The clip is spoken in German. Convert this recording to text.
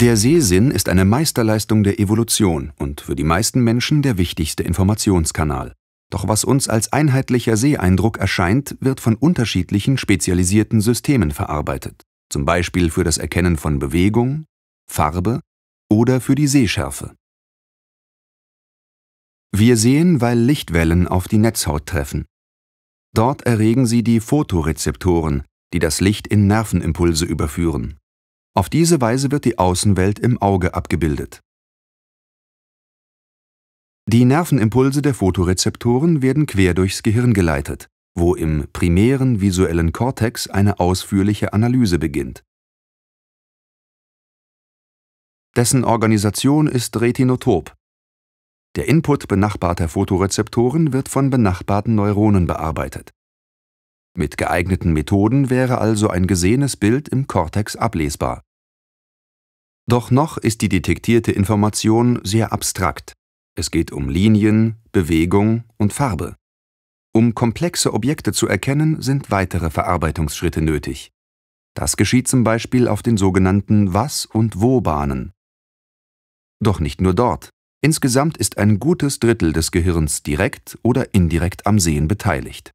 Der Sehsinn ist eine Meisterleistung der Evolution und für die meisten Menschen der wichtigste Informationskanal. Doch was uns als einheitlicher Seeeindruck erscheint, wird von unterschiedlichen spezialisierten Systemen verarbeitet, zum Beispiel für das Erkennen von Bewegung, Farbe oder für die Sehschärfe. Wir sehen, weil Lichtwellen auf die Netzhaut treffen. Dort erregen sie die Photorezeptoren, die das Licht in Nervenimpulse überführen. Auf diese Weise wird die Außenwelt im Auge abgebildet. Die Nervenimpulse der Fotorezeptoren werden quer durchs Gehirn geleitet, wo im primären visuellen Kortex eine ausführliche Analyse beginnt. Dessen Organisation ist retinotop. Der Input benachbarter Fotorezeptoren wird von benachbarten Neuronen bearbeitet. Mit geeigneten Methoden wäre also ein gesehenes Bild im Kortex ablesbar. Doch noch ist die detektierte Information sehr abstrakt. Es geht um Linien, Bewegung und Farbe. Um komplexe Objekte zu erkennen, sind weitere Verarbeitungsschritte nötig. Das geschieht zum Beispiel auf den sogenannten Was- und Wo-Bahnen. Doch nicht nur dort. Insgesamt ist ein gutes Drittel des Gehirns direkt oder indirekt am Sehen beteiligt.